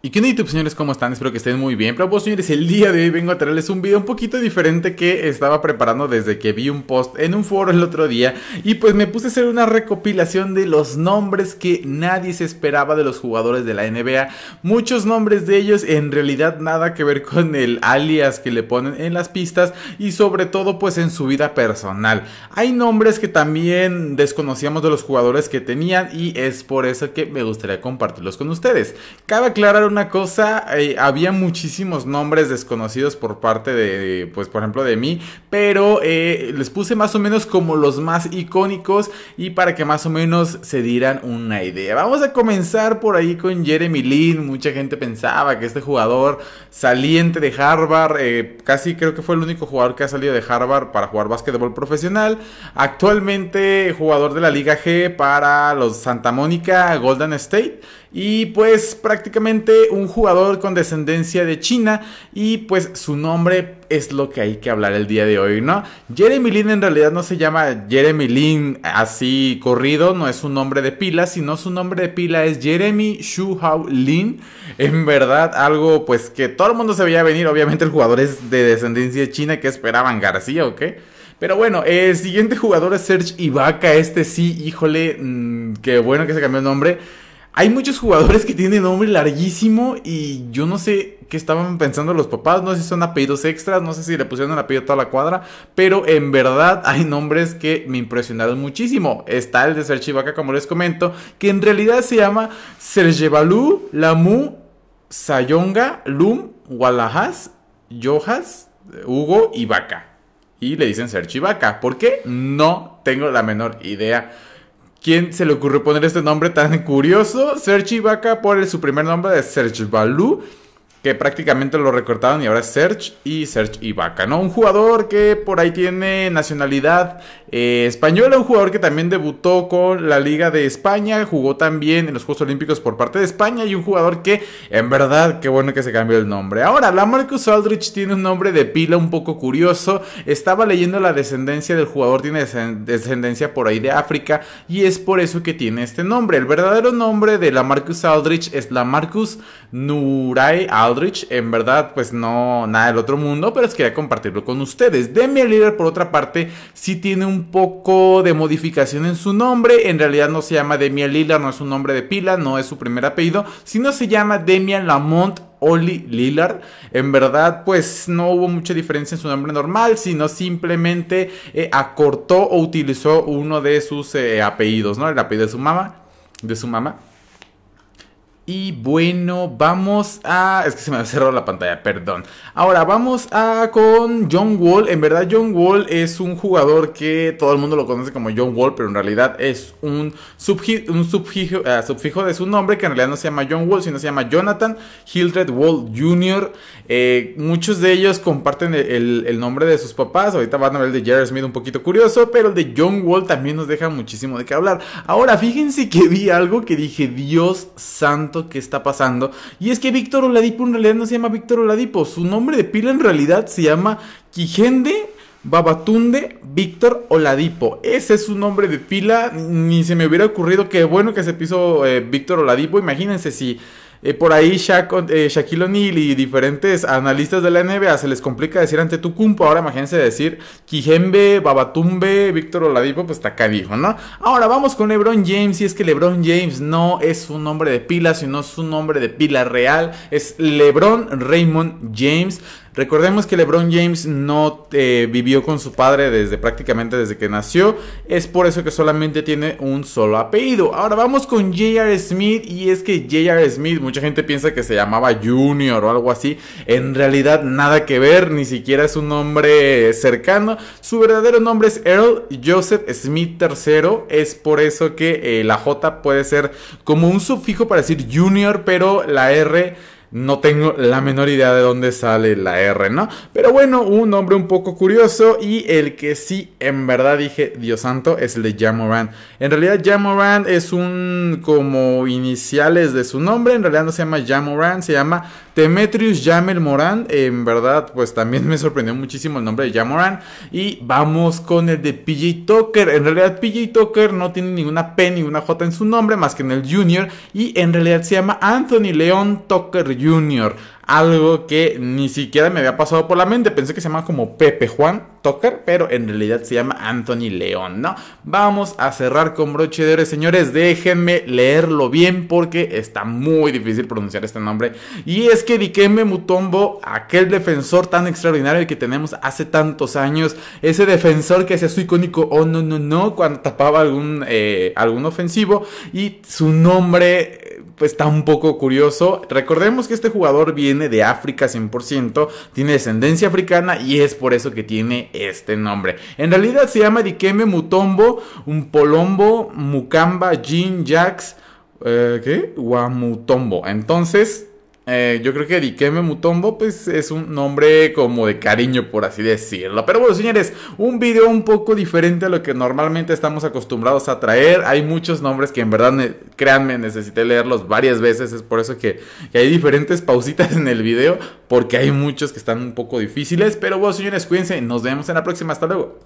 Y qué onda YouTube señores, ¿cómo están? Espero que estén muy bien. Pero vos pues, señores, el día de hoy vengo a traerles un video un poquito diferente que estaba preparando desde que vi un post en un foro el otro día. Y pues me puse a hacer una recopilación de los nombres que nadie se esperaba de los jugadores de la NBA. Muchos nombres de ellos en realidad nada que ver con el alias que le ponen en las pistas y sobre todo pues en su vida personal. Hay nombres que también desconocíamos de los jugadores que tenían y es por eso que me gustaría compartirlos con ustedes. Cabe aclarar una cosa, eh, había muchísimos nombres desconocidos por parte de, pues por ejemplo de mí, pero eh, les puse más o menos como los más icónicos y para que más o menos se dieran una idea. Vamos a comenzar por ahí con Jeremy Lin, mucha gente pensaba que este jugador saliente de Harvard, eh, casi creo que fue el único jugador que ha salido de Harvard para jugar básquetbol profesional, actualmente jugador de la Liga G para los Santa Mónica Golden State y pues prácticamente un jugador con descendencia de China y pues su nombre es lo que hay que hablar el día de hoy, ¿no? Jeremy Lin en realidad no se llama Jeremy Lin así corrido, no es un nombre de pila, sino su nombre de pila es Jeremy Shuhao Lin. En verdad, algo pues que todo el mundo se veía venir, obviamente el jugador es de descendencia de china que esperaban García o qué. Pero bueno, el siguiente jugador es Serge Ibaka, este sí, híjole, mm, qué bueno que se cambió el nombre. Hay muchos jugadores que tienen nombre larguísimo y yo no sé qué estaban pensando los papás, no sé si son apellidos extras, no sé si le pusieron el apellido a toda la cuadra, pero en verdad hay nombres que me impresionaron muchísimo. Está el de Sergi Vaca, como les comento, que en realidad se llama Sergi Lamu, Sayonga, Lum, Walajas, Yojas, Hugo y Vaca. Y le dicen Sergi Vaca ¿Por qué? No tengo la menor idea. ¿Quién se le ocurrió poner este nombre tan curioso? Serge Ibaka por su primer nombre de Serge Balou que prácticamente lo recortaron y ahora es Serge y Serge Ibaka, ¿no? Un jugador que por ahí tiene nacionalidad eh, española, un jugador que también debutó con la Liga de España, jugó también en los Juegos Olímpicos por parte de España y un jugador que, en verdad, qué bueno que se cambió el nombre. Ahora, la Marcus Aldrich tiene un nombre de pila un poco curioso, estaba leyendo la descendencia del jugador, tiene descendencia por ahí de África y es por eso que tiene este nombre. El verdadero nombre de la Marcus Aldrich es la Marcus Nuray Aldrich en verdad, pues no, nada del otro mundo, pero es quería compartirlo con ustedes. Demi Lillard, por otra parte, sí tiene un poco de modificación en su nombre. En realidad no se llama Demi Lillard, no es un nombre de pila, no es su primer apellido, sino se llama Demian Lamont Oli Lillard. En verdad, pues no hubo mucha diferencia en su nombre normal, sino simplemente eh, acortó o utilizó uno de sus eh, apellidos, ¿no? El apellido de su mamá. De su mamá. Y bueno, vamos a... Es que se me cerró la pantalla, perdón. Ahora vamos a con John Wall. En verdad John Wall es un jugador que todo el mundo lo conoce como John Wall, pero en realidad es un, un eh, subfijo... de su nombre, que en realidad no se llama John Wall, sino se llama Jonathan Hildred Wall Jr. Eh, muchos de ellos comparten el, el, nombre de sus papás. Ahorita van a ver el de Jared Smith un poquito curioso, pero el de John Wall también nos deja muchísimo de qué hablar. Ahora, fíjense que vi algo que dije, Dios santo que está pasando. Y es que Víctor Oladipo en realidad no se llama Víctor Oladipo. Su nombre de pila en realidad se llama Quijende Babatunde Víctor Oladipo. Ese es su nombre de pila. Ni se me hubiera ocurrido que bueno que se piso eh, Víctor Oladipo. Imagínense si eh, por ahí eh, Shaquille O'Neal y diferentes analistas de la NBA se les complica decir ante tu cumpo Ahora imagínense decir Kijembe, Babatumbe, Víctor Oladipo, pues está dijo, ¿no? Ahora vamos con LeBron James. Y es que LeBron James no es un nombre de pila, sino es un nombre de pila real. Es LeBron Raymond James. Recordemos que LeBron James no eh, vivió con su padre desde prácticamente desde que nació. Es por eso que solamente tiene un solo apellido. Ahora vamos con J.R. Smith. Y es que J.R. Smith, mucha gente piensa que se llamaba Junior o algo así. En realidad nada que ver, ni siquiera es un nombre cercano. Su verdadero nombre es Earl Joseph Smith III. Es por eso que eh, la J puede ser como un sufijo para decir Junior, pero la R no tengo la menor idea de dónde sale la R, ¿no? Pero bueno, un nombre un poco curioso y el que sí en verdad dije, Dios santo, es el de Jamoran. En realidad Jamoran es un como iniciales de su nombre, en realidad no se llama Jamoran, se llama Demetrius Jamel Moran, en verdad, pues también me sorprendió muchísimo el nombre de Moran Y vamos con el de PJ Tucker. En realidad, PJ Tucker no tiene ninguna P ni una J en su nombre más que en el Junior. Y en realidad se llama Anthony Leon Tucker Jr. Algo que ni siquiera me había pasado por la mente. Pensé que se llamaba como Pepe Juan Toker, pero en realidad se llama Anthony León, ¿no? Vamos a cerrar con broche de oro, señores. Déjenme leerlo bien porque está muy difícil pronunciar este nombre. Y es que Dikembe Mutombo, aquel defensor tan extraordinario que tenemos hace tantos años, ese defensor que hacía su icónico oh no, no, no, cuando tapaba algún, eh, algún ofensivo, y su nombre pues está un poco curioso. Recordemos que este jugador viene de África 100%, tiene descendencia africana y es por eso que tiene este nombre. En realidad se llama Dikeme Mutombo, un Polombo, Mukamba, Jin, Jacks, eh, Guamutombo. Entonces, eh, yo creo que diqueme Mutombo pues es un nombre como de cariño por así decirlo. Pero bueno señores, un video un poco diferente a lo que normalmente estamos acostumbrados a traer. Hay muchos nombres que en verdad, créanme, necesité leerlos varias veces. Es por eso que, que hay diferentes pausitas en el video porque hay muchos que están un poco difíciles. Pero bueno señores, cuídense, nos vemos en la próxima. Hasta luego.